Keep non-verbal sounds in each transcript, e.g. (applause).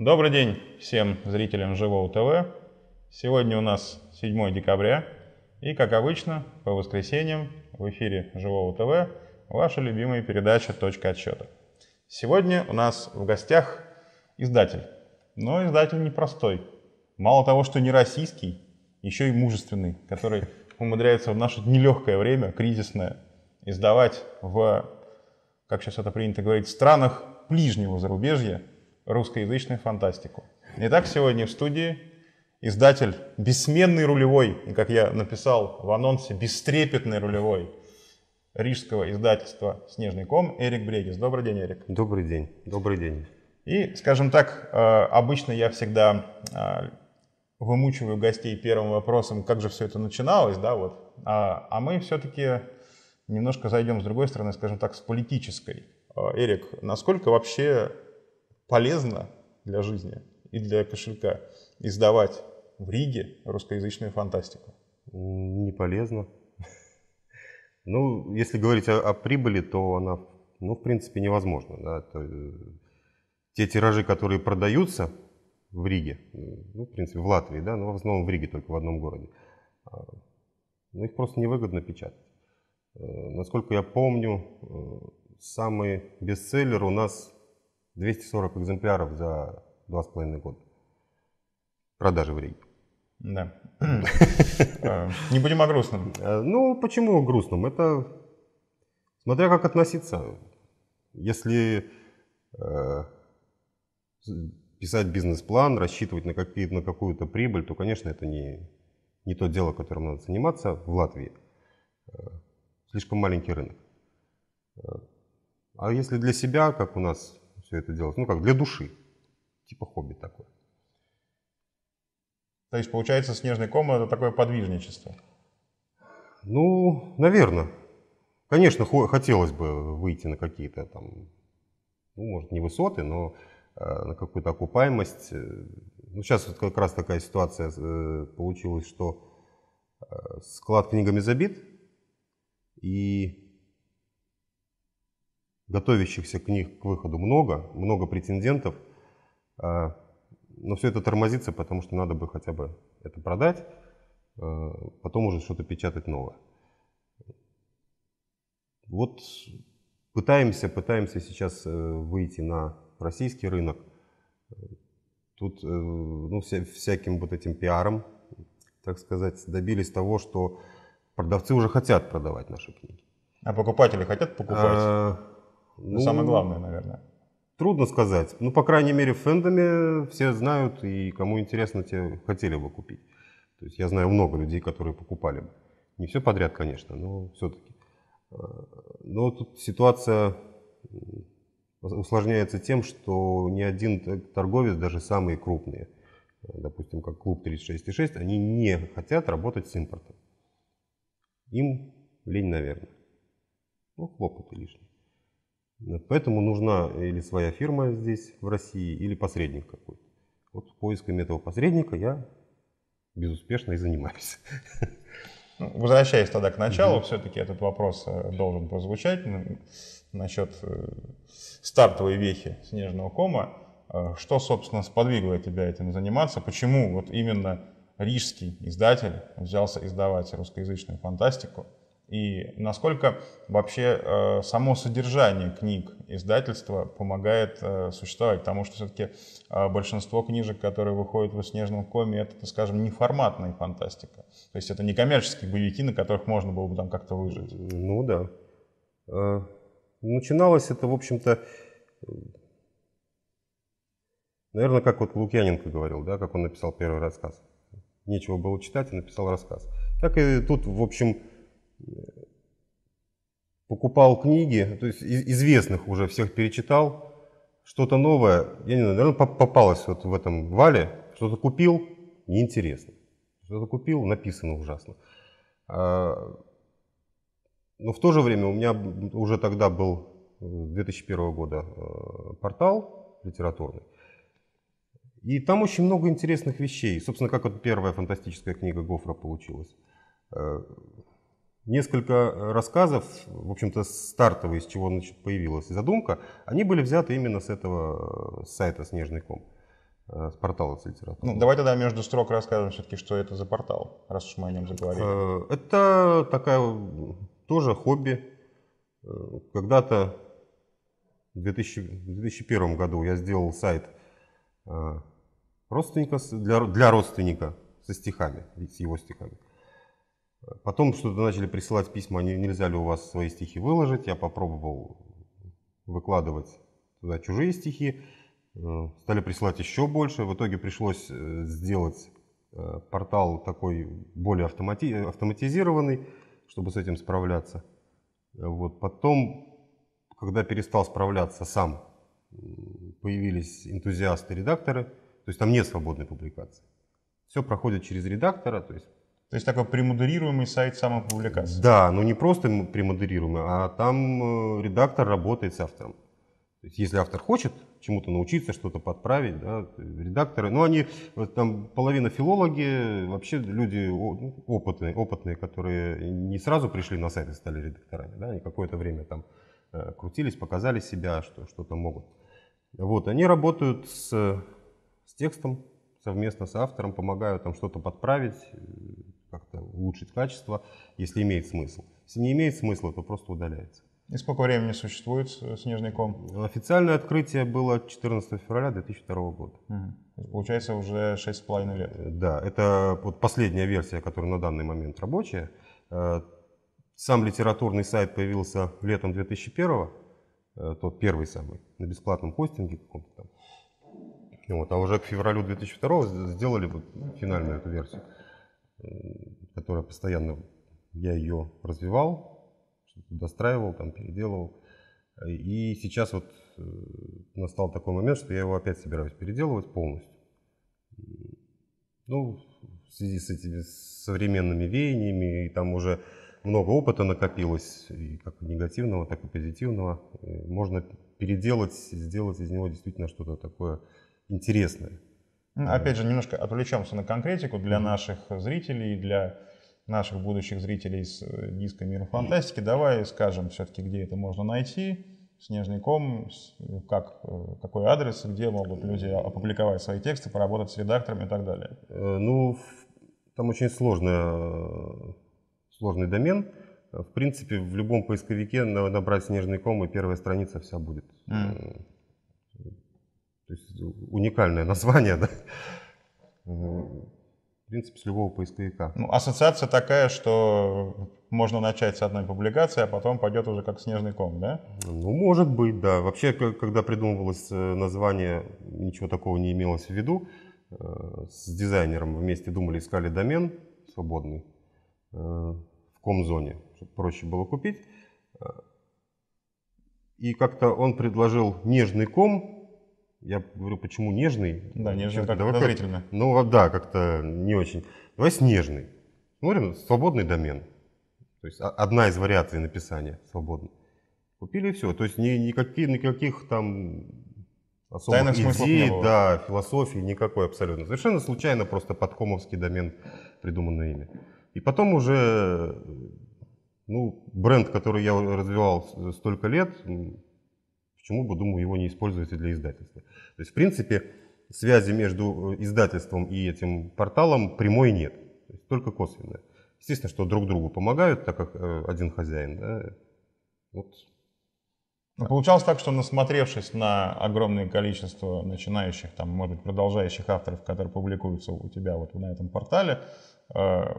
Добрый день всем зрителям Живого ТВ. Сегодня у нас 7 декабря и, как обычно, по воскресеньям в эфире Живого ТВ ваша любимая передача «Точка отсчета». Сегодня у нас в гостях издатель, но издатель непростой. Мало того, что не российский, еще и мужественный, который умудряется в наше нелегкое время, кризисное, издавать в, как сейчас это принято говорить, странах ближнего зарубежья – русскоязычную фантастику. Итак, сегодня в студии издатель «Бессменный рулевой», и, как я написал в анонсе, «Бестрепетный рулевой» рижского издательства «Снежный ком» Эрик Брегис. Добрый день, Эрик. Добрый день. Добрый день. И, скажем так, э, обычно я всегда э, вымучиваю гостей первым вопросом, как же все это начиналось, да, вот. А, а мы все-таки немножко зайдем с другой стороны, скажем так, с политической. Э, Эрик, насколько вообще полезно для жизни и для кошелька издавать в Риге русскоязычную фантастику? Не полезно. Ну, если говорить о, о прибыли, то она, ну, в принципе, невозможна. Да? То, э, те тиражи, которые продаются в Риге, ну, в принципе, в Латвии, да, но ну, в основном в Риге, только в одном городе, а, ну, их просто невыгодно печатать. Э, насколько я помню, э, самый бестселлер у нас 240 экземпляров за два с половиной года продажи в Риге. Да. Э, не будем о грустном. Э, ну, почему о грустном? Это смотря как относиться. Если э, писать бизнес-план, рассчитывать на, какие, на какую-то прибыль, то, конечно, это не, не то дело, которым надо заниматься в Латвии. Слишком маленький рынок. А если для себя, как у нас все это делать. Ну как, для души. Типа хобби такое. То есть, получается, снежный ком — это такое подвижничество? Ну, наверное. Конечно, хотелось бы выйти на какие-то там, ну, может, не высоты, но э, на какую-то окупаемость. Ну, сейчас вот как раз такая ситуация э, получилась, что э, склад книгами забит, и готовящихся к них к выходу много, много претендентов, а, но все это тормозится, потому что надо бы хотя бы это продать, а, потом уже что-то печатать новое. Вот пытаемся, пытаемся сейчас э, выйти на российский рынок. Тут э, ну, вся, всяким вот этим пиаром, так сказать, добились того, что продавцы уже хотят продавать наши книги. А покупатели хотят покупать? А, ну, Самое ну, главное, наверное. Трудно сказать. Ну, по крайней мере, в фэндоме все знают, и кому интересно, те хотели бы купить. То есть я знаю много людей, которые покупали бы. Не все подряд, конечно, но все-таки. А, но тут ситуация усложняется тем, что ни один торговец, даже самые крупные, э, допустим, как клуб 36,6, они не хотят работать с импортом. Им лень, наверное. Ну, хлопоты лишние. Поэтому нужна или своя фирма здесь, в России, или посредник какой-то. Вот поисками этого посредника я безуспешно и занимаюсь. Ну, возвращаясь тогда к началу, mm все-таки этот вопрос э, должен прозвучать насчет э, стартовой вехи снежного кома. Э, что, собственно, сподвигло тебя этим заниматься? Почему вот именно рижский издатель взялся издавать русскоязычную фантастику? И насколько вообще э, само содержание книг издательства помогает э, существовать, потому что все-таки э, большинство книжек, которые выходят в «Снежном коме», это, скажем, неформатная фантастика. То есть это не коммерческие боевики, на которых можно было бы там как-то выжить. Ну да. А, начиналось это, в общем-то, наверное, как вот Лукьяненко говорил, да, как он написал первый рассказ. Нечего было читать, и написал рассказ. Так и тут, в общем, покупал книги, то есть известных уже всех перечитал, что-то новое, я не знаю, наверное, попалось вот в этом вале, что-то купил, неинтересно, что-то купил, написано ужасно. А, но в то же время у меня уже тогда был 2001 э, года э, портал литературный, и там очень много интересных вещей. Собственно, как вот первая фантастическая книга Гофра получилась. Э, несколько э, рассказов, в общем-то, стартовые, из чего значит, появилась задумка, они были взяты именно с этого э, сайта «Снежный ком», э, с портала литературы. Ну, давай тогда между строк расскажем все-таки, что это за портал, раз уж мы о нем заговорили. Это такая тоже хобби. Когда-то в 2001 году я сделал сайт родственника, для, для родственника со стихами, с его стихами. Потом что-то начали присылать письма, они нельзя ли у вас свои стихи выложить. Я попробовал выкладывать туда чужие стихи. Э, стали присылать еще больше. В итоге пришлось э, сделать э, портал такой более автомати автоматизированный, чтобы с этим справляться. Вот. Потом, когда перестал справляться сам, появились энтузиасты-редакторы. То есть там нет свободной публикации. Все проходит через редактора, то есть то есть такой премодерируемый сайт самопубликации. Да, но ну не просто премодерируемый, а там э, редактор работает с автором. То есть, если автор хочет чему-то научиться, что-то подправить, да, редакторы, ну они, э, там половина филологи, вообще люди ну, опытные, опытные, которые не сразу пришли на сайт и стали редакторами, да, они какое-то время там э, крутились, показали себя, что что-то могут. Вот, они работают с, с текстом, совместно с автором, помогаю там что-то подправить, э, как-то улучшить качество, если имеет смысл. Если не имеет смысла, то просто удаляется. И сколько времени существует э, «Снежный ком»? Официальное открытие было 14 февраля 2002 года. Угу. Получается уже 6,5 лет. Э, да, это вот последняя версия, которая на данный момент рабочая. Сам литературный сайт появился летом 2001 тот первый самый, на бесплатном хостинге каком-то там. Вот, а уже к февралю 2002 сделали вот финальную эту версию, которая постоянно, я ее развивал, достраивал, там, переделывал. И сейчас вот э, настал такой момент, что я его опять собираюсь переделывать полностью. Ну, в связи с этими современными веяниями, и там уже много опыта накопилось, и как негативного, так и позитивного. Можно переделать, сделать из него действительно что-то такое интересное. Ну, опять же, немножко отвлечемся на конкретику для mm-hmm. наших зрителей, для наших будущих зрителей с э, диска «Мир фантастики». Давай скажем все-таки, где это можно найти, «Снежный ком», как, э, какой адрес, где могут люди опубликовать свои тексты, поработать с редакторами и так далее. Э, ну, там очень сложный, сложный домен. В принципе, в любом поисковике набрать «Снежный ком» и первая страница вся будет. Mm. То есть э, уникальное название, (laughs) да? В принципе, с любого поисковика. Ну, ассоциация такая, что можно начать с одной публикации, а потом пойдет уже как снежный ком, да? Ну, может быть, да. Вообще, когда придумывалось э, название, ничего такого не имелось в виду. Э, с дизайнером вместе думали, искали домен свободный в ком зоне, чтобы проще было купить. И как-то он предложил нежный ком, я говорю, почему нежный? Да, нежный так давай подозрительно. Как, ну да, как-то не очень. Давай снежный. Смотрим, ну, свободный домен. То есть а, одна из вариаций написания свободный. Купили и все. То есть ни, никаких, никаких там особых Тайных идей, да, философии никакой абсолютно. Совершенно случайно просто подкомовский домен придуманное имя. И потом уже ну, бренд, который я развивал столько лет, почему бы, думаю, его не использовать и для издательства. То есть, в принципе, связи между э, издательством и этим порталом прямой нет, то есть только косвенная. Естественно, что друг другу помогают, так как э, один хозяин. Да? Вот. Ну, получалось так, что насмотревшись на огромное количество начинающих, там, может быть, продолжающих авторов, которые публикуются у тебя вот на этом портале, Э,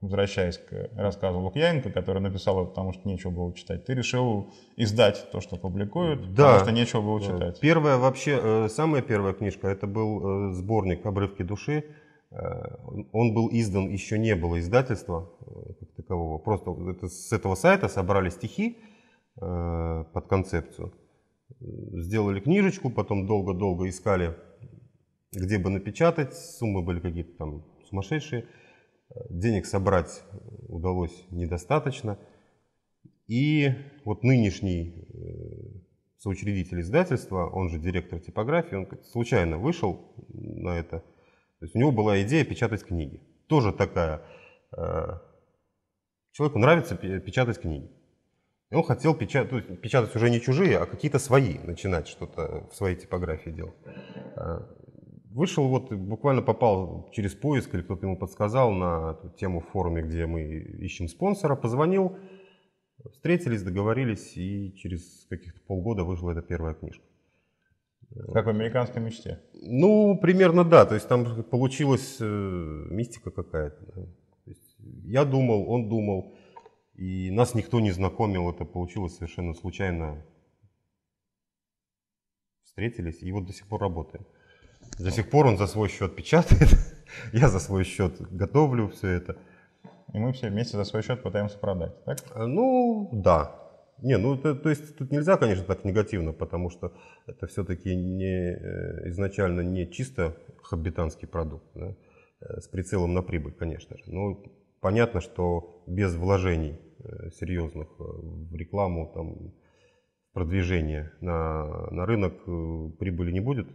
возвращаясь к рассказу Лукьяненко, который написал его, потому что нечего было читать, ты решил издать то, что публикуют, да. потому что нечего было э, читать. Первая вообще, э, самая первая книжка, это был сборник «Обрывки души». Он был издан, еще не было издательства как такового. Просто это, с этого сайта собрали стихи под концепцию. Сделали книжечку, потом долго-долго искали, где бы напечатать. Суммы были какие-то там сумасшедшие денег собрать удалось недостаточно. И вот нынешний э, соучредитель издательства, он же директор типографии, он случайно вышел на это. То есть у него была идея печатать книги. Тоже такая. Э, человеку нравится печатать книги. И он хотел печатать, то есть печатать уже не чужие, а какие-то свои, начинать что-то в своей типографии делать. Э, Вышел вот, буквально попал через поиск, или кто-то ему подсказал на тему в форуме, где мы ищем спонсора, позвонил, встретились, договорились, и через каких-то полгода вышла эта первая книжка. Как в американской мечте? Ну, примерно да. То есть там получилась э, мистика какая-то. Да. Есть, я думал, он думал, и нас никто не знакомил. Это получилось совершенно случайно. Встретились и вот до сих пор работаем. До сих пор он за свой счет печатает, (laughs) я за свой счет готовлю все это. И мы все вместе за свой счет пытаемся продать, так? А, ну, да. Не, ну, то, то есть тут нельзя, конечно, так негативно, потому что это все-таки не, э, изначально не чисто хаббитанский продукт, да, э, с прицелом на прибыль, конечно же. Но ну, понятно, что без вложений э, серьезных в рекламу, там, продвижение на, на рынок прибыли не будет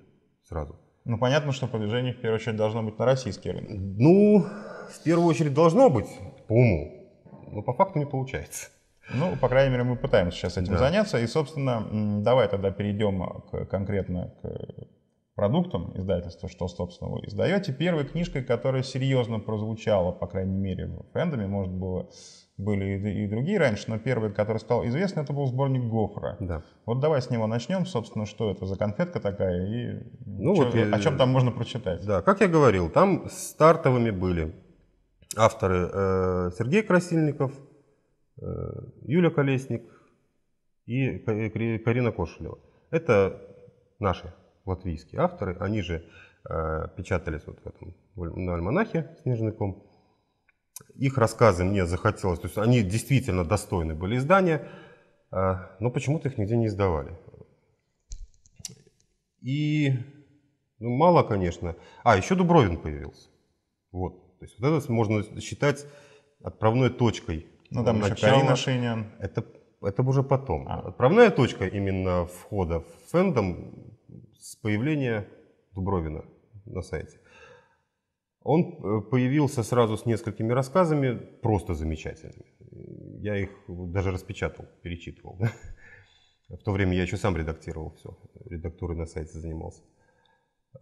сразу. Ну, понятно, что продвижение, в первую очередь, должно быть на российский рынок. Ну, в первую очередь, должно быть, по уму. Но по факту не получается. Ну, по крайней мере, мы пытаемся сейчас этим да. заняться. И, собственно, давай тогда перейдем к, конкретно к продуктам издательства, что, собственно, вы издаете. Первой книжкой, которая серьезно прозвучала, по крайней мере, в фэндоме, может, было были и, другие раньше, но первый, который стал известен, это был сборник Гофра. Да. Вот давай с него начнем, собственно, что это за конфетка такая и ну, чё, вот я, о чем там можно прочитать. Да, как я говорил, там стартовыми были авторы э, Сергей Красильников, э, Юля Колесник и э, Карина Кошелева. Это наши латвийские авторы, они же э, печатались вот в этом на альманахе «Снежный ком». Их рассказы мне захотелось, то есть они действительно достойны были издания, а, но почему-то их нигде не издавали. И ну, мало, конечно. А, еще Дубровин появился. Вот. То есть вот это можно считать отправной точкой. Ну, там начала. еще Карина Шинин. Это, это уже потом. А. Отправная точка именно входа в фэндом с появления Дубровина на сайте. Он э, появился сразу с несколькими рассказами, просто замечательными. Я их даже распечатал, перечитывал. (laughs) В то время я еще сам редактировал все, редактурой на сайте занимался.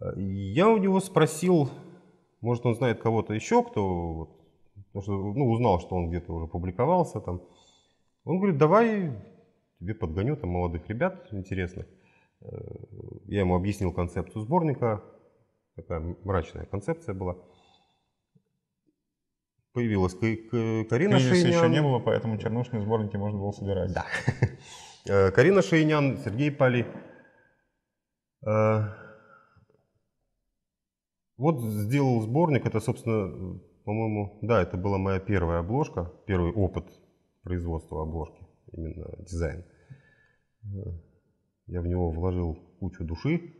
Э, я у него спросил, может, он знает кого-то еще, кто, потому что, ну, узнал, что он где-то уже публиковался там. Он говорит, давай тебе подгоню там молодых ребят интересных. Э, я ему объяснил концепцию сборника, такая мрачная концепция была. Появилась Карина Кризиса Шейнян. еще не было, поэтому чернушные сборники можно было собирать. Да. (laughs) Э, Карина Шейнян, Сергей Пали. Э, вот сделал сборник, это, собственно, по-моему, да, это была моя первая обложка, первый опыт производства обложки, именно дизайн. Э, я в него вложил кучу души,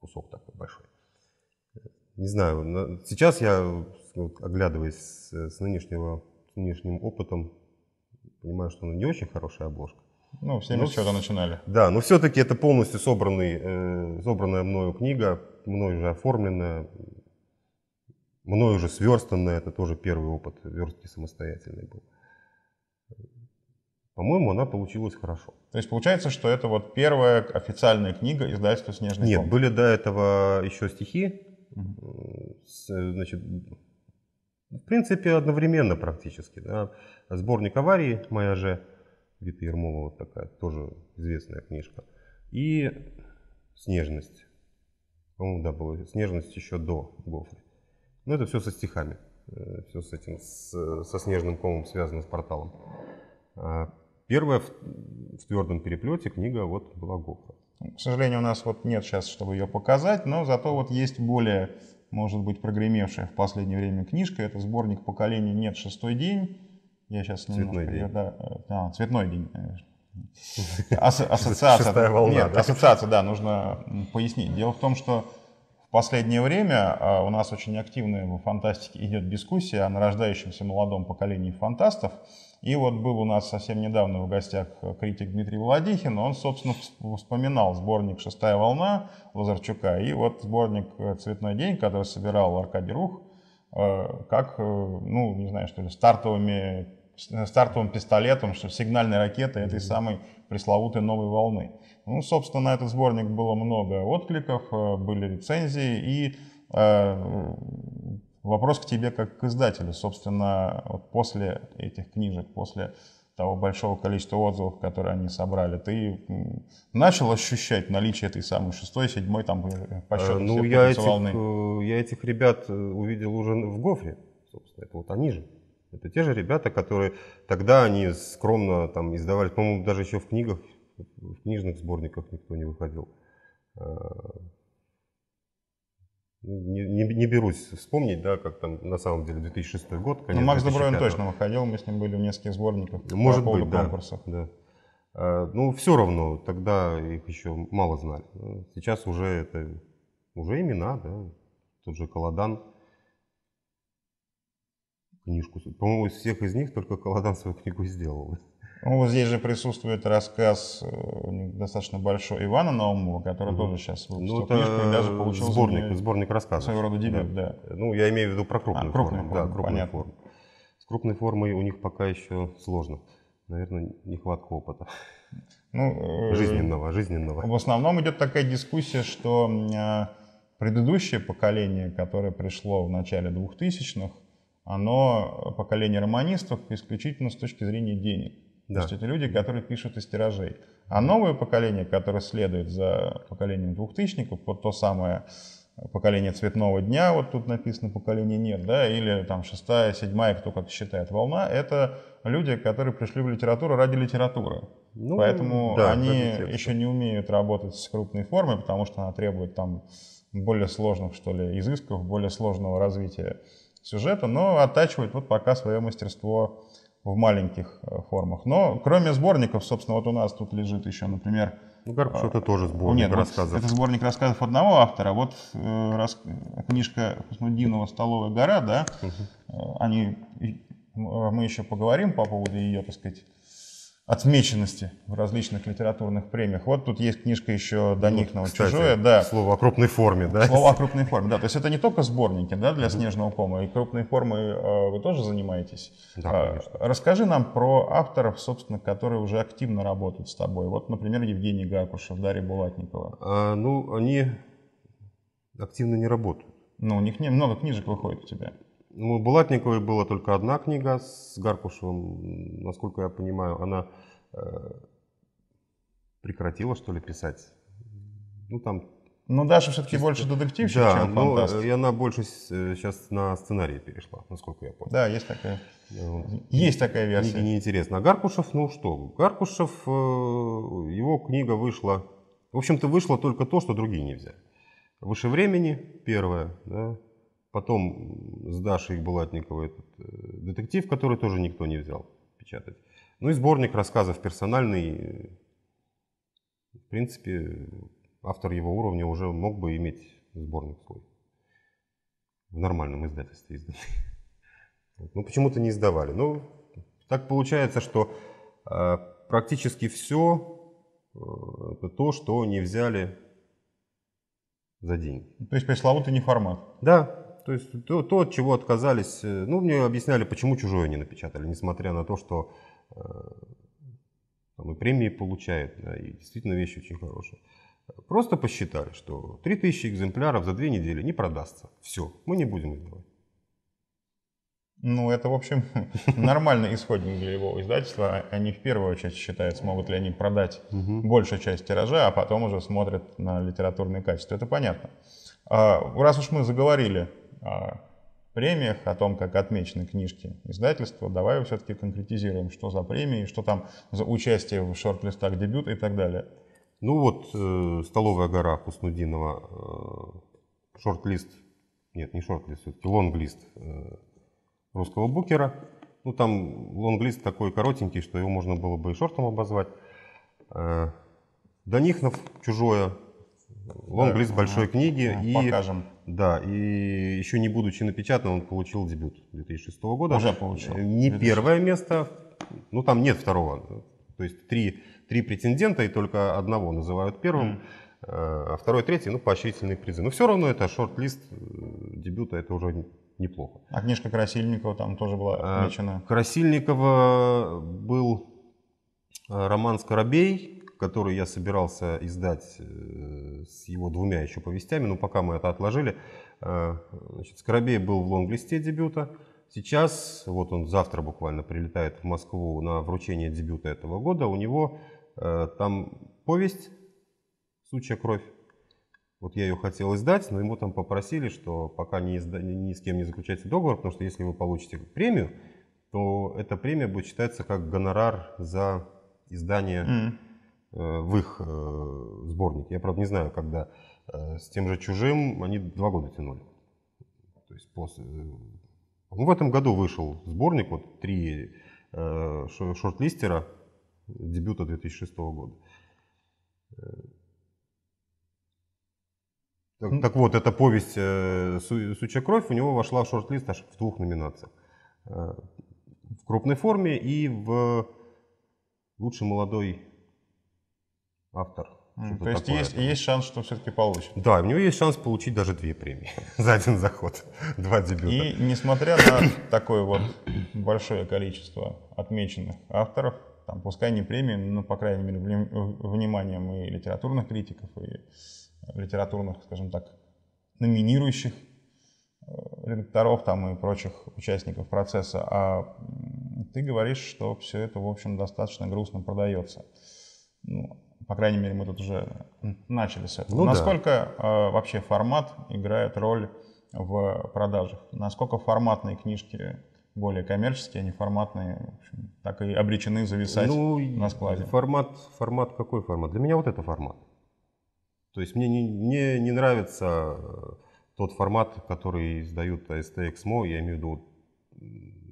кусок такой большой не знаю, сейчас я, вот, оглядываясь с, нынешнего, с нынешним опытом, понимаю, что она не очень хорошая обложка. Ну, все ну, мы с чего-то начинали. Да, но все-таки это полностью собранный, э, собранная мною книга, мною уже оформленная, мною уже сверстанная. Это тоже первый опыт верстки самостоятельный был. По-моему, она получилась хорошо. То есть получается, что это вот первая официальная книга издательства «Снежный Нет, ком». были до этого еще стихи Значит, ну, в принципе, одновременно практически. Да. Сборник аварии моя же, Вита Ермова, вот такая, тоже известная книжка. И «Снежность». По-моему, да, была «Снежность» еще до Гофры. Но ну, это все со стихами. Э, все с этим, с, со «Снежным комом» связано с порталом. А первая в, в твердом переплете книга вот была Гофра. К сожалению, у нас вот нет сейчас, чтобы ее показать, но зато вот есть более, может быть, прогремевшая в последнее время книжка. Это сборник поколения. «Нет, шестой день». Я сейчас цветной немножко... День. Я, да, да, э, цветной день. (laughs) Ас, ассоциация. Шестая волна, нет, да? ассоциация, да, нужно пояснить. Дело в том, что в последнее время а, у нас очень активная в фантастике идет дискуссия о нарождающемся молодом поколении фантастов – и вот был у нас совсем недавно в гостях э, критик Дмитрий Владихин, он, собственно, вспоминал сборник «Шестая волна» Лазарчука и вот сборник э, «Цветной день», который собирал Аркадий Рух, э, как, ну, не знаю, что ли, стартовыми, стартовым пистолетом, что сигнальной ракетой этой самой пресловутой новой волны. Ну, собственно, на этот сборник было много откликов, были рецензии, и Вопрос к тебе как к издателю. Собственно, вот после этих книжек, после того большого количества отзывов, которые они собрали, ты начал ощущать наличие этой самой шестой, седьмой там э, э, по э, счету? Ну, я этих, я этих ребят увидел уже в Гофре, собственно, это вот они же. Это те же ребята, которые тогда они скромно там издавали, по-моему, даже еще в книгах, в книжных сборниках никто не выходил. Не, не, не берусь вспомнить, да, как там на самом деле 2006 год. Конец ну, Макс Добровин точно выходил, мы с ним были в нескольких сборниках Может по поводу быть, да, Да. А, ну, все равно, тогда их еще мало знали. Ну, сейчас уже это, уже имена, да, тот же Колодан, книжку. По-моему, из всех из них только Колодан свою книгу сделал. Ну, вот здесь же присутствует рассказ э, достаточно большой Ивана Наумова, который mm-hmm. тоже сейчас выпустил ну, это книжку и даже получил сборник, мне... сборник рассказов. Своего рода дебют, да. да. Ну, я имею в виду про крупную а, крупную форму. Да, крупную понятно. форму. С крупной формой у них пока еще сложно. Наверное, нехватка опыта. Ну, э, жизненного, жизненного. В основном идет такая дискуссия, что а, предыдущее поколение, которое пришло в начале 2000-х, оно э, поколение романистов исключительно с точки зрения денег. Да. То есть это люди, которые пишут из тиражей. А новое поколение, которое следует за поколением двухтысячников, вот то самое поколение цветного дня, вот тут написано поколение нет, да, или там шестая, седьмая, кто как считает, волна, это люди, которые пришли в литературу ради литературы. Ну, Поэтому да, они еще не умеют работать с крупной формой, потому что она требует там более сложных, что ли, изысков, более сложного развития сюжета, но оттачивают вот пока свое мастерство в маленьких э, формах. Но кроме сборников, собственно, вот у нас тут лежит еще, например... Ну, Карпуш, это тоже сборник нет, ну, рассказов. Вот это сборник рассказов одного автора. Вот э, рас... Э, книжка Космудинова «Столовая гора», да, угу. они... Мы еще поговорим по поводу ее, так сказать, отмеченности в различных литературных премиях. Вот тут есть книжка еще Даникного ну, кстати, «Чужое». Да. Слово о крупной форме, да? Слово о крупной форме, да. То есть это не только сборники да, для «Снежного кома», и крупной формой э, вы тоже занимаетесь. Да, а, конечно. Расскажи нам про авторов, собственно, которые уже активно работают с тобой. Вот, например, Евгений Гакушев, Дарья Булатникова. А, ну, они активно не работают. Ну, у них не, много книжек выходит у тебя. Ну, у Булатниковой была только одна книга с Гаркушевым. Насколько я понимаю, она э, прекратила, что ли, писать. Ну, там... Ну, Даша все-таки чисто... больше детективщик, да, чем ну, э, фантаст. Ну, и она больше сейчас э, на сценарий перешла, насколько я понял. Да, есть такая. Есть такая версия. Книги неинтересно. А Гаркушев, ну что, Гаркушев, его книга вышла... В общем-то, вышло только то, что другие не взяли. Выше времени, первое, да, Потом с Дашей Булатниковой этот э, детектив, который тоже никто не взял печатать. Ну и сборник рассказов персональный. Э, в принципе, автор его уровня уже мог бы иметь сборник свой. В нормальном издательстве изданный. (laughs) Ну почему-то не издавали. Ну, так получается, что э, практически все э, это то, что не взяли за деньги. То есть пресловутый формат. Да, то есть то, то, от чего отказались, э, ну, мне объясняли, почему чужое не напечатали, несмотря на то, что э, там и премии получает, да, и действительно вещи очень хорошие. Просто посчитали, что 3000 экземпляров за две недели не продастся. Все, мы не будем их делать. Ну, это, в общем, (laughs) нормальный исходник для его издательства. Они в первую очередь считают, смогут ли они продать большую часть тиража, а потом уже смотрят на литературное качество. Это понятно. А, раз уж мы заговорили премиях, о том, как отмечены книжки издательства. Давай все-таки конкретизируем, что за премии, что там за участие в шорт-листах дебют и так далее. Ну вот, э, «Столовая гора» Хуснудинова, э, шорт-лист, нет, не шорт-лист, все-таки лонг-лист э, русского букера. Ну там лонг-лист такой коротенький, что его можно было бы и шортом обозвать. Э, Данихнов «Чужое», лонг-лист да, большой ага, книги. Да, и покажем. Да, и еще не будучи напечатан, он получил дебют 2006 года. Уже получил. Э, не первое место, ну там нет второго. То есть три, три претендента, и только одного называют первым. Mm. А второй, третий, ну, поощрительные призы. Но все равно это шорт-лист э, дебюта, это уже неплохо. А книжка Красильникова там тоже была отмечена? Красильникова был роман «Скоробей», который я собирался издать э, с его двумя еще повестями, но пока мы это отложили. Э, значит, Скоробей был в лонглисте дебюта. Сейчас, вот он завтра буквально прилетает в Москву на вручение дебюта этого года. У него э, там повесть «Сучья кровь». Вот я ее хотел издать, но ему там попросили, что пока не изда... ни с кем не заключайте договор, потому что если вы получите премию, то эта премия будет считаться как гонорар за издание mm. Э, в их э, сборнике. Я, правда, не знаю, когда э, с тем же «Чужим» они два года тянули. То есть после... Ну, в этом году вышел сборник, вот три э, шорт-листера дебюта 2006 года. Так, так вот, эта повесть э, «Сучья кровь» у него вошла в шорт-лист аж в двух номинациях. Э, в крупной форме и в лучший молодой автор. Mm, то есть есть, есть шанс, что все-таки получит. Да, у него есть шанс получить даже две премии (laughs) за один заход, (laughs) два дебюта. И несмотря на (coughs) такое вот большое количество отмеченных авторов, там, пускай не премии, но, по крайней мере, вниманием и литературных критиков, и литературных, скажем так, номинирующих э, редакторов там и прочих участников процесса, а ты говоришь, что все это, в общем, достаточно грустно продается. Ну, по крайней мере, мы тут уже начали с этого. Ну, Насколько да. Э, вообще формат играет роль в продажах? Насколько форматные книжки более коммерческие, а не форматные, в общем, так и обречены зависать ну, на складе? Формат, формат какой формат? Для меня вот это формат. То есть мне не, мне не нравится э, тот формат, который издают АСТ Эксмо, я имею в виду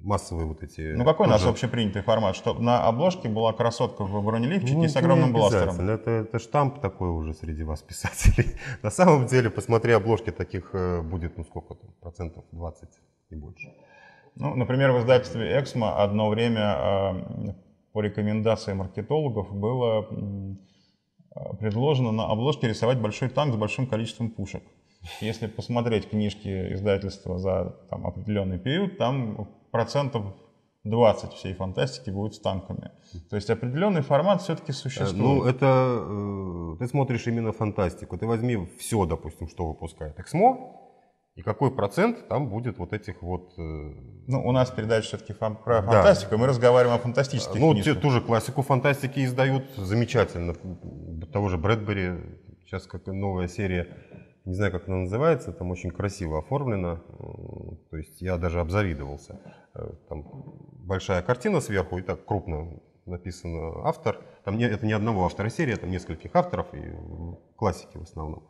массовые вот эти... Ну какой тоже... наш общепринятый формат? Что на обложке была красотка в бронелифчике ну, с огромным бластером. Это, это штамп такой уже среди вас, (laughs) писателей. на самом деле, посмотри, обложки таких э, будет, ну сколько там, процентов 20 и больше. Ну, например, в издательстве «Эксмо» одно время э, по рекомендации маркетологов было предложено на обложке рисовать большой танк с большим количеством пушек. Если посмотреть книжки издательства за там, определенный период, там процентов 20 всей фантастики будет с танками. То есть определенный формат все-таки существует. Э, ну, это э, ты смотришь именно фантастику. Ты возьми все, допустим, что выпускает Эксмо, и какой процент там будет вот этих вот... Э, ну, у нас передача все-таки фан- про да. фантастику, мы разговариваем о фантастических Ну, те, ту же классику фантастики издают замечательно. Того же Брэдбери, сейчас как новая серия, не знаю, как она называется, там очень красиво оформлено, То есть я даже обзавидовался большая картина сверху, и так крупно написано автор. Там не, это не одного автора серии, это нескольких авторов, и классики в основном.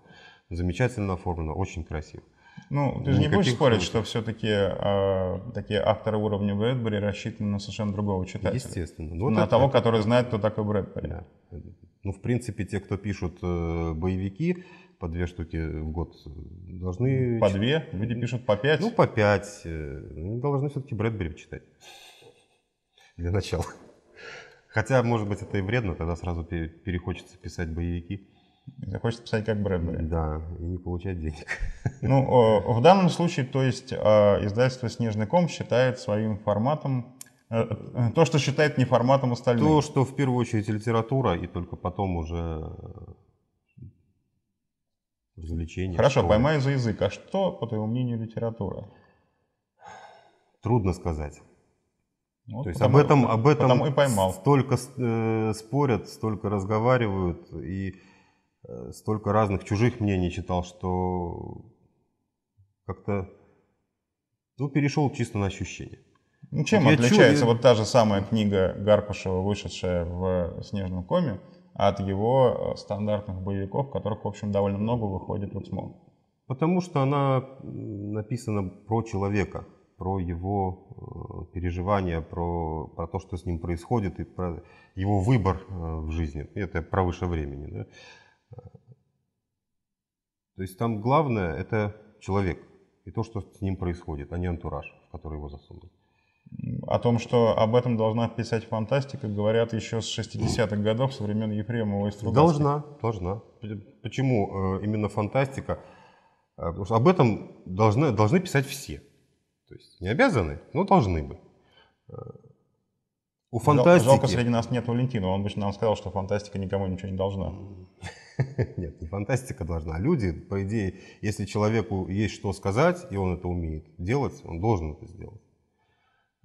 Замечательно оформлено, очень красиво. Ну, ты же не будешь спорить, что все-таки э, такие авторы уровня Брэдбери рассчитаны на совершенно другого читателя. Естественно. Ну, вот на это, того, это... который знает, кто такой Брэдбери. Да. Ну, в принципе, те, кто пишут э, боевики, по две штуки в год должны... По две? Люди пишут по пять? Ну, по пять. Э, должны все-таки Брэдбери читать для начала. Хотя, может быть, это и вредно, тогда сразу перехочется писать боевики. Захочется писать как Брэдбери. Да, и не получать денег. (laughs) Ну, в данном случае, то есть, а, издательство «Снежный ком» считает своим форматом э, э, то, что считает не форматом остальных. То, что в первую очередь литература, и только потом уже э, развлечения. Хорошо, школы. поймай за язык. А что, по твоему мнению, литература? Трудно сказать. Вот, То есть об этом, об этом и поймал. столько э, спорят, столько разговаривают и э, столько разных чужих мнений читал, что как-то ну, перешел чисто на ощущения. Ну, чем вот отличается чую... вот та же самая книга Гарпашева, вышедшая в э, «Снежном коме», от его э, стандартных боевиков, которых, в общем, довольно много выходит в «Эксмон»? Потому что она написана про человека про его э, переживания, про, про то, что с ним происходит, и про его выбор э, в жизни. Это про выше времени. Да? Э, то есть там главное это человек и то, что с ним происходит, а не антураж, в который его засунули. О том, что об этом должна писать фантастика, говорят еще с 60-х годов, со времен Ефремова и Стругацких. Должна, должна. Почему именно фантастика? Потому что об этом должны, должны писать все. То есть не обязаны, но должны бы. Э, у фантастики... Жалко, среди нас нет Валентина. Он бы нам сказал, что фантастика никому ничего не должна. (laughs) Нет, не фантастика должна. Люди, по идее, если человеку есть что сказать, и он это умеет делать, он должен это сделать.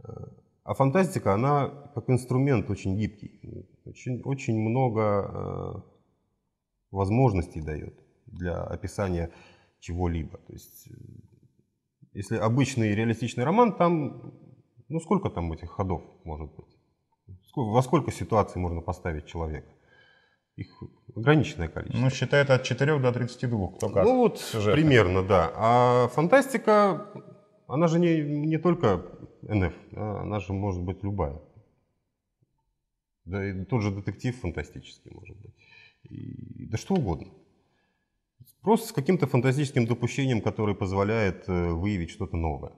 Э, а фантастика, она как инструмент очень гибкий. Очень, очень много э, возможностей дает для описания чего-либо. То есть если обычный реалистичный роман, там, ну сколько там этих ходов может быть? Во сколько ситуаций можно поставить человека? Их ограниченное количество. Ну, считает от 4 до 32, кто как. Ну, вот сюжетно. примерно, да. А фантастика, она же не, не только НФ, она же может быть любая. Да и тот же детектив фантастический может быть. И, да что угодно. Просто с каким-то фантастическим допущением, которое позволяет э, выявить что-то новое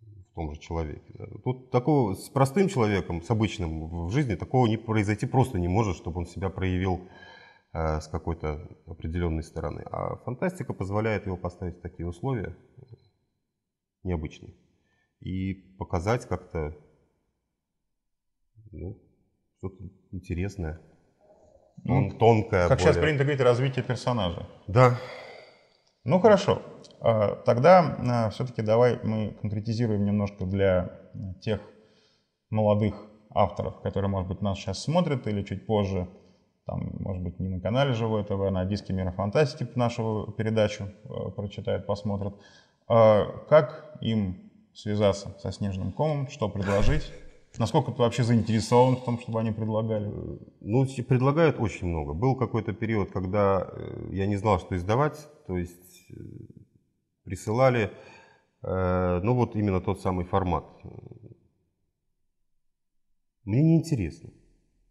в том же человеке. Тут такого с простым человеком, с обычным в жизни, такого не произойти просто не может, чтобы он себя проявил э, с какой-то определенной стороны. А фантастика позволяет его поставить в такие условия э, необычные и показать как-то ну, что-то интересное. Ну, он тонкая. Как более. сейчас принято говорить, развитие персонажа. Да. Ну хорошо. А, тогда а, все-таки давай мы конкретизируем немножко для а, тех молодых авторов, которые, может быть, нас сейчас смотрят или чуть позже, там, может быть, не на канале Живой ТВ, а на диске Мира Фантастики нашу передачу прочитают, посмотрят. Как им связаться со Снежным комом, что предложить? Насколько ты вообще заинтересован в том, чтобы они предлагали? Э, ну, предлагают очень много. Был какой-то период, когда э, я не знал, что издавать, то есть э, присылали, ну вот именно тот самый формат. Мне не интересно.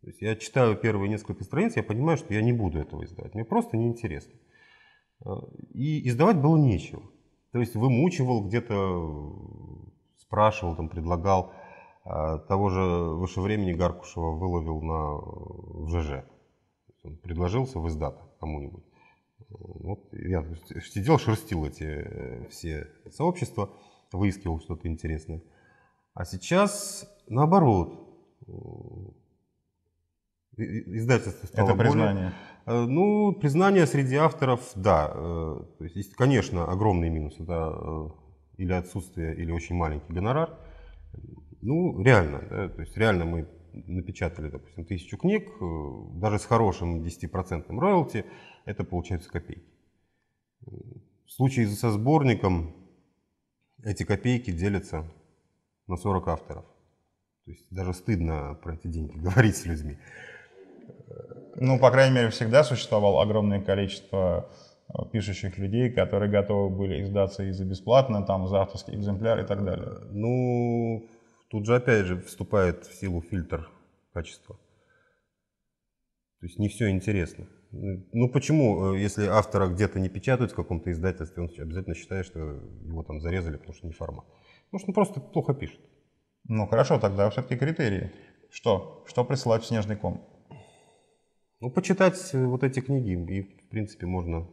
То есть я читаю первые несколько страниц, я понимаю, что я не буду этого издавать. Мне просто неинтересно. И издавать было нечего. То есть вымучивал где-то, спрашивал, там, предлагал. А того же выше времени Гаркушева выловил на э, в ЖЖ. Он предложился в издат кому-нибудь. Э, вот я сидел, шерстил эти э, все сообщества, выискивал что-то интересное. А сейчас наоборот. Издательство стало Это признание. Более, ну, признание среди авторов, да. То есть, конечно, огромный минус. Это или отсутствие, или очень маленький гонорар. Ну, реально, да, то есть реально мы напечатали, допустим, тысячу книг, э, даже с хорошим 10% роялти, это получается копейки. В случае со сборником эти копейки делятся на 40 авторов. То есть даже стыдно про эти деньги (laughs) говорить с людьми. Ну, по крайней мере, всегда существовало огромное количество э, пишущих людей, которые готовы были издаться и за бесплатно, там, за авторский экземпляр и так э, далее. Ну, Тут же опять же вступает в силу фильтр качества. То есть не все интересно. Ну почему, э, если автора где-то не печатают в каком-то издательстве, он обязательно считает, что его там зарезали, потому что не формат. Может, он просто плохо пишет. Ну хорошо, тогда все-таки критерии. Что? Что присылать в снежный ком? Ну, почитать э, вот эти книги, и, в принципе, можно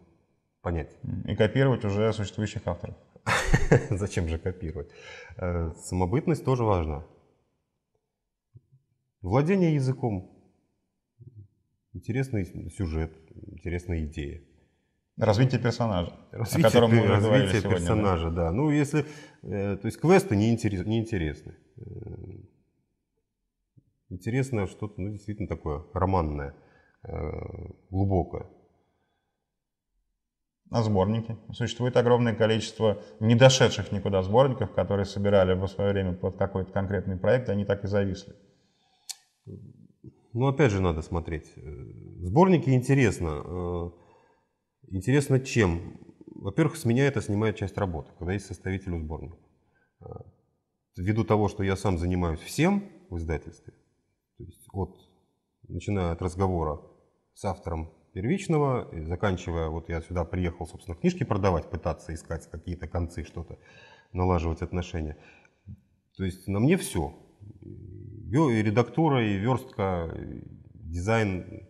понять. И копировать уже существующих авторов. (laughs) Зачем же копировать? Э, самобытность тоже важна. Владение языком. Интересный сюжет, интересная идея. Развитие персонажа, развитие, о котором мы уже развитие сегодня, персонажа, да. да. Ну, если, э, то есть квесты не э, Интересно что-то, ну, действительно такое романное, глубокое на сборники. Существует огромное количество недошедших никуда сборников, которые собирали в свое время под какой-то конкретный проект, и они так и зависли. Ну, опять же, надо смотреть. Э, сборники интересно. Э, интересно чем? Во-первых, с меня это снимает часть работы, когда есть составитель у сборника. Э, ввиду того, что я сам занимаюсь всем в издательстве, то есть от, начиная от разговора с автором первичного, и заканчивая, вот я сюда приехал, собственно, книжки продавать, пытаться искать какие-то концы, что-то, налаживать отношения. То есть на мне все. И редактура, и верстка, и дизайн.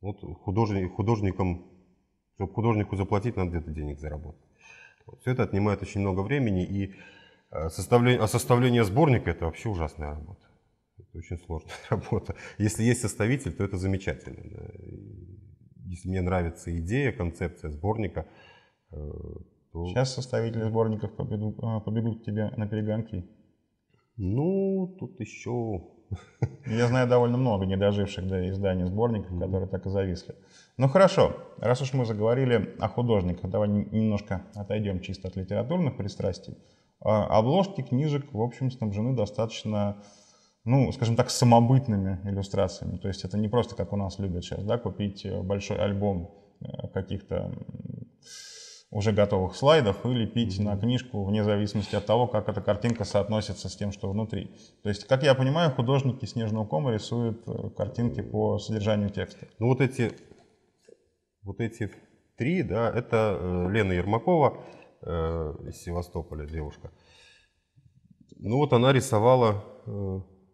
Вот художник, художникам, чтобы художнику заплатить, надо где-то денег заработать. Вот. Все это отнимает очень много времени, и э, составление, а составление сборника – это вообще ужасная работа. Это очень сложная (laughs) работа. Если есть составитель, то это замечательно. Да. Если мне нравится идея, концепция сборника, э, то... Сейчас составители сборников побегут, а, побегут к тебе на перегонки. Ну, тут еще... (laughs) Я знаю довольно много недоживших до издания сборников, mm-hmm. которые так и зависли. Ну хорошо, раз уж мы заговорили о художниках, давай немножко отойдем чисто от литературных пристрастий. А, обложки книжек, в общем, снабжены достаточно ну, скажем так, самобытными иллюстрациями. То есть это не просто, как у нас любят сейчас, да, купить э, большой альбом э, каких-то уже готовых слайдов и лепить mm-hmm. на книжку вне зависимости от того, как эта картинка соотносится с тем, что внутри. То есть, как я понимаю, художники снежного кома рисуют э, картинки по содержанию текста. Ну вот эти, вот эти три, да, это Лена Ермакова э, из Севастополя, девушка. Ну вот она рисовала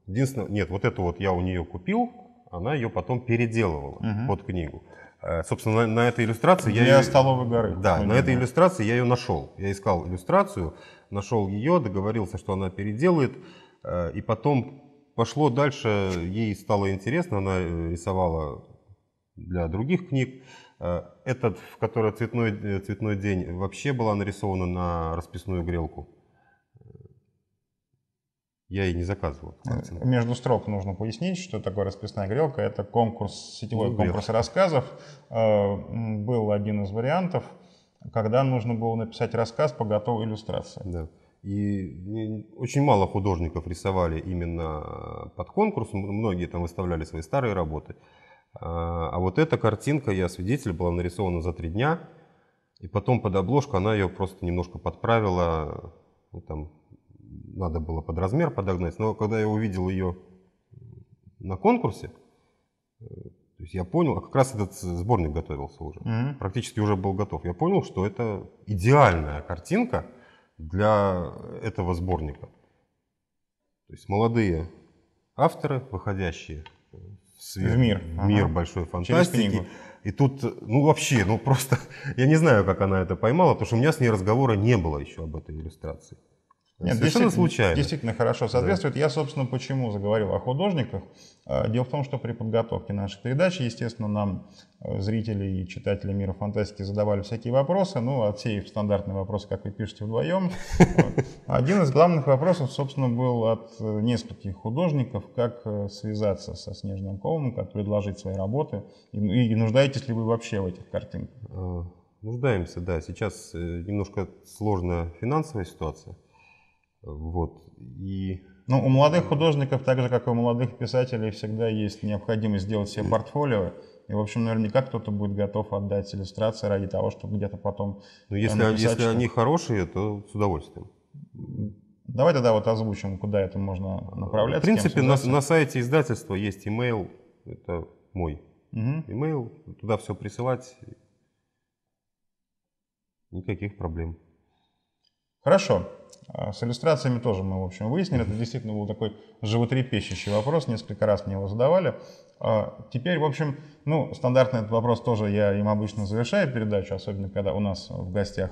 Единственное, нет, вот эту вот я у нее купил, она ее потом переделывала угу. под книгу. Э, собственно, на, на этой иллюстрации Для я... Ее... столовой горы. Да, на этой иллюстрации я ее нашел. Я искал иллюстрацию, нашел ее, договорился, что она переделает. Э, и потом пошло дальше, ей стало интересно, она э, рисовала для других книг. Этот, в которой цветной, цветной день, вообще была нарисована на расписную грелку я и не заказывал. Э, между строк нужно пояснить, что такое «Расписная грелка». Это конкурс, сетевой ну, конкурс рассказов. Э, был один из вариантов, когда нужно было написать рассказ по готовой иллюстрации. Да. И очень мало художников рисовали именно э, под конкурс. Многие там выставляли свои старые работы. А вот эта картинка, я свидетель, была нарисована за три дня. И потом под обложку она ее просто немножко подправила. Ну, там, надо было под размер подогнать. Но когда я увидел ее на конкурсе, э, то есть я понял, а как раз этот сборник готовился уже, mm-hmm. практически уже был готов. Я понял, что это идеальная картинка для этого сборника. То есть молодые авторы, выходящие в, свет, в мир, в мир ага. большой фантастики. И тут, ну вообще, ну просто, (laughs) я не знаю, как она это поймала, потому что у меня с ней разговора не было еще об этой иллюстрации. Нет, совершенно случайно. Действительно хорошо соответствует. Да. Я, собственно, почему заговорил о художниках. А, дело в том, что при подготовке нашей передачи, естественно, нам э, зрители и читатели мира фантастики задавали всякие вопросы, ну, отсеяв а стандартные вопросы, как вы пишете вдвоем. (laughs) Один из главных вопросов, собственно, был от э, нескольких художников, как э, связаться со Снежным Ковым, как предложить свои работы, ну, и нуждаетесь ли вы вообще в этих картинках? А, нуждаемся, да. Сейчас немножко сложная финансовая ситуация. Вот. И... Ну, у молодых э, художников, так же, как и у молодых писателей, всегда есть необходимость сделать себе э. портфолио. И, в общем, наверняка кто-то будет готов отдать иллюстрации ради того, чтобы где-то потом... Но ну, если, э, если что... они хорошие, то с удовольствием. Давай тогда вот озвучим, куда это можно направлять. В принципе, на, на сайте издательства есть имейл, это мой имейл, туда все присылать, никаких проблем. Хорошо. А, с иллюстрациями тоже мы, в общем, выяснили. Это действительно был такой животрепещущий вопрос. Несколько раз мне его задавали. А, теперь, в общем, ну, стандартный этот вопрос тоже я им обычно завершаю передачу, особенно когда у нас в гостях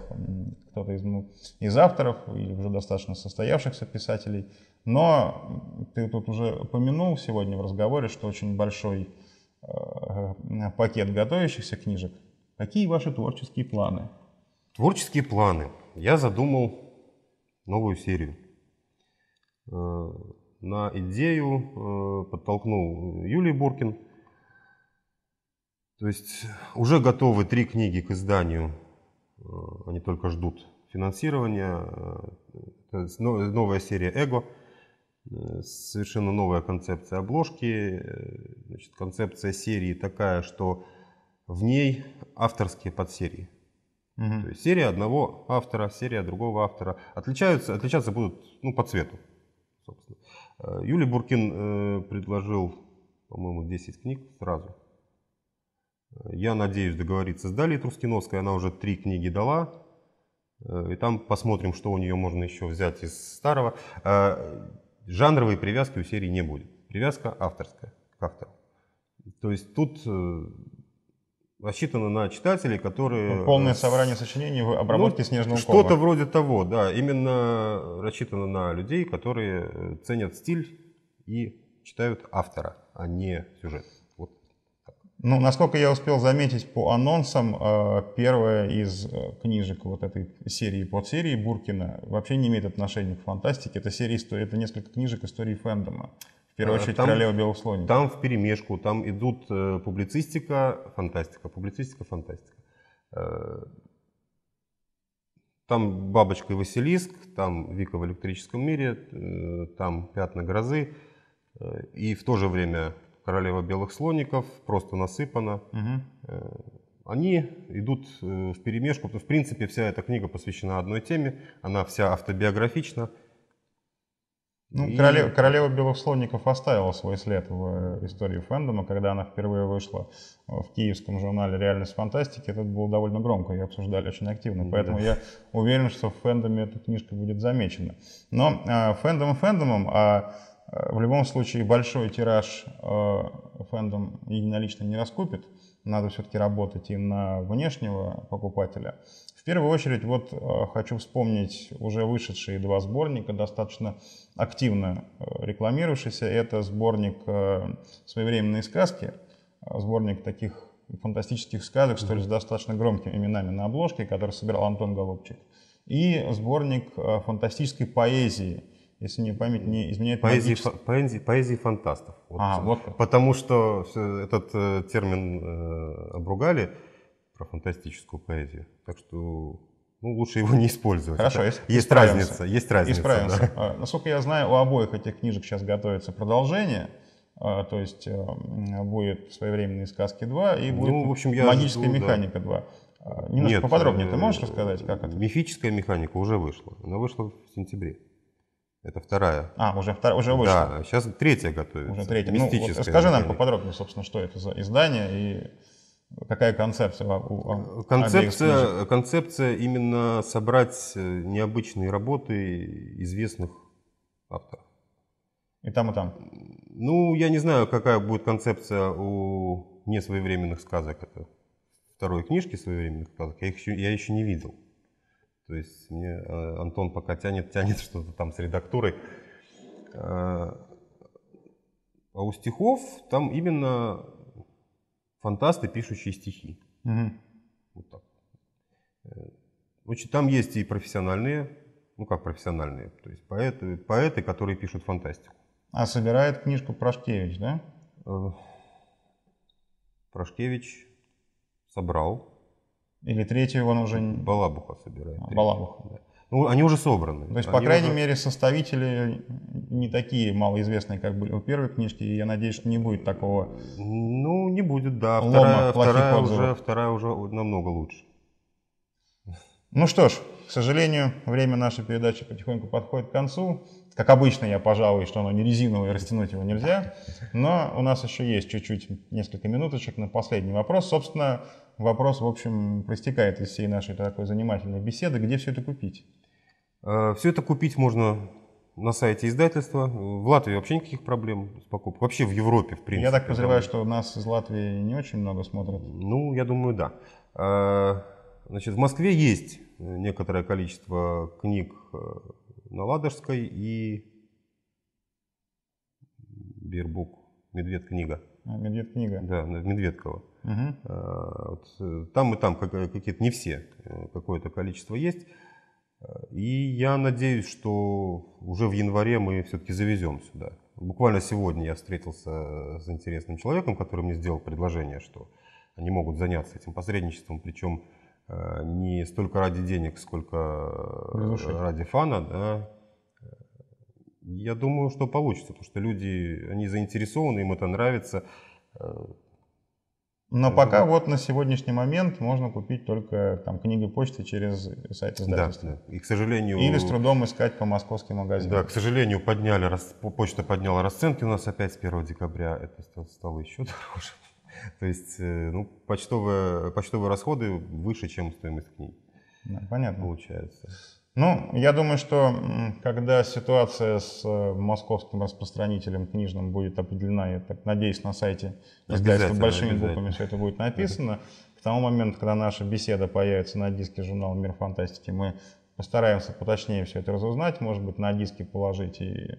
кто-то из, ну, из авторов или уже достаточно состоявшихся писателей. Но ты тут уже упомянул сегодня в разговоре, что очень большой а, пакет готовящихся книжек. Какие ваши творческие планы? Творческие планы. Я задумал новую серию. Э, на идею э, подтолкнул э, Юлий Буркин. То есть уже готовы три книги к изданию. Они только ждут финансирования. Новая серия «Эго», совершенно новая концепция обложки. Значит, концепция серии такая, что в ней авторские подсерии. Угу. То есть серия одного автора, серия другого автора. Отличаются, отличаться будут ну, по цвету. Собственно. Э, Юлий Буркин э, предложил, по-моему, 10 книг сразу. Э, я надеюсь договориться с Далей Трускиновской. Она уже три книги дала. Э, и там посмотрим, что у нее можно еще взять из старого. Э, жанровой привязки у серии не будет. Привязка авторская к автору. То есть тут рассчитана на читателей, которые... Ну, полное э, собрание сочинений в ну, обработке ну, снежного что кома. Что-то вроде того, да. Именно рассчитано на людей, которые э, ценят стиль и читают автора, а не сюжет. Вот. Ну, насколько я успел заметить по анонсам, э, первая из книжек вот этой серии, под серии Буркина, вообще не имеет отношения к фантастике. Это, серия, это несколько книжек истории фэндома. В первую э, очередь там, «Королева белых слоний». Там в перемешку, там идут э, публицистика, фантастика, публицистика, фантастика. Э, там «Бабочка и Василиск», там «Вика в электрическом мире», там «Пятна грозы». И в то же время «Королева белых слоников», просто насыпана. Угу. Они идут в перемешку. В принципе, вся эта книга посвящена одной теме. Она вся автобиографична. Ну, и... королева, королева белых слоников оставила свой след в э, истории фэндома, когда она впервые вышла э, в киевском журнале «Реальность фантастики». Это было довольно громко, ее обсуждали очень активно. Поэтому да. я уверен, что в фэндоме эта книжка будет замечена. Но э, фэндом фэндомом, а э, в любом случае большой тираж э, фэндом единолично не раскупит надо все-таки работать и на внешнего покупателя. В первую очередь, вот э, хочу вспомнить уже вышедшие два сборника, достаточно активно э, рекламировавшиеся. Это сборник э, «Своевременные сказки», сборник таких фантастических сказок, что ли, с достаточно громкими именами на обложке, который собирал Антон Голубчик. И сборник фантастической поэзии – если мне память не изменяет. Поэзии, фа, поэзии, поэзии фантастов. Вот, а, вот Потому что этот э, термин э, обругали про фантастическую поэзию. Так что ну, лучше его не использовать. Хорошо, Это, есть, есть исправимся. разница. Есть разница. Исправимся. Да. А, насколько я знаю, у обоих этих книжек сейчас готовится продолжение. А, то есть эм, будет «Своевременные сказки 2» и ну, будет ну, в общем, я «Магическая жду, механика да. 2». А, немножко Нет, поподробнее ты э, можешь рассказать, как это? Мифическая механика уже вышла. Она вышла в сентябре. Это вторая. А, уже, вторая уже вышла. Да, сейчас третья готовится. Уже третья. Мистическая. Ну, вот расскажи нам поподробнее, собственно, что это за издание и какая концепция у, у концепция, концепция именно собрать э, необычные работы известных авторов. И там, и там. Ну, я не знаю, какая будет концепция у несвоевременных сказок. Это второй книжки своевременных сказок. Я, их еще, я еще не видел. То есть мне э, Антон пока тянет, тянет (laughs) что-то там с редактурой. А, а у стихов там именно фантасты, пишущие стихи. Угу. Вот так. Э, очень, там есть и профессиональные, ну как профессиональные, то есть поэты, поэты, которые пишут фантастику. А собирает книжку Прошкевич, да? Э, Прошкевич собрал. Или третью он уже... Балабуха собирает. А, Балабуха. Да. Ну, они уже собраны. То есть, они по крайней уже... мере, составители не такие малоизвестные, как были у первой книжки, и я надеюсь, что не будет такого... Ну, не будет, да. Лома, вторая, уже, вторая уже намного лучше. Ну что ж, к сожалению, время нашей передачи потихоньку подходит к концу. Как обычно, я пожалуй, что оно не резиновое, растянуть его нельзя. Но у нас еще есть чуть-чуть, несколько минуточек на последний вопрос. Собственно, вопрос, в общем, проистекает из всей нашей такой занимательной беседы. Где все это купить? Э, все это купить можно на сайте издательства. В Латвии вообще никаких проблем с покупкой. Вообще в Европе, в принципе. Я так подозреваю, что нас из Латвии не очень много смотрят. Ну, я думаю, да. Э, Значит, в Москве есть э, некоторое количество книг э, на Ладожской и Бирбук, медведь книга. медведь книга. Да, Медведкова. Угу. Э, там и там какие-то не все, какое-то количество есть. И я надеюсь, что уже в январе мы все-таки завезем сюда. Буквально сегодня я встретился с интересным человеком, который мне сделал предложение, что они могут заняться этим посредничеством, причем Э, не столько ради денег, сколько э, Разрушить. ради фана, да, я думаю, что получится, потому что люди, они заинтересованы, им это нравится. Э, Но Поэтому... пока вот на сегодняшний момент можно купить только там книги почты через сайт издательства. Да, да. И, к сожалению... Или с трудом искать по московским магазинам. Да, к сожалению, подняли, почта подняла расценки у нас опять с 1 декабря. Это стало еще (laughs) дороже. (laughs) То есть э, ну, почтовые, почтовые расходы выше, чем стоимость книг. Да, понятно. Получается. Ну, я думаю, что когда ситуация с э, московским распространителем книжным будет определена, я так надеюсь, на сайте издательства большими буквами все это будет написано, к тому моменту, когда наша беседа появится на диске журнала «Мир фантастики», мы постараемся поточнее все это разузнать, может быть, на диске положить и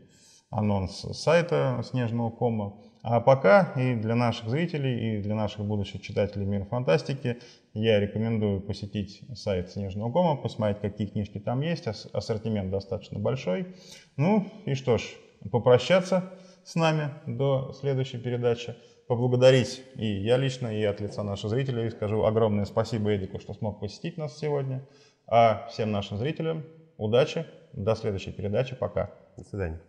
анонс сайта «Снежного кома», а пока и для наших зрителей, и для наших будущих читателей мира фантастики я рекомендую посетить сайт Снежного Гома, посмотреть, какие книжки там есть. Ассортимент достаточно большой. Ну и что ж, попрощаться с нами до следующей передачи. Поблагодарить и я лично, и от лица наших зрителей скажу огромное спасибо Эдику, что смог посетить нас сегодня. А всем нашим зрителям удачи, до следующей передачи, пока. До свидания.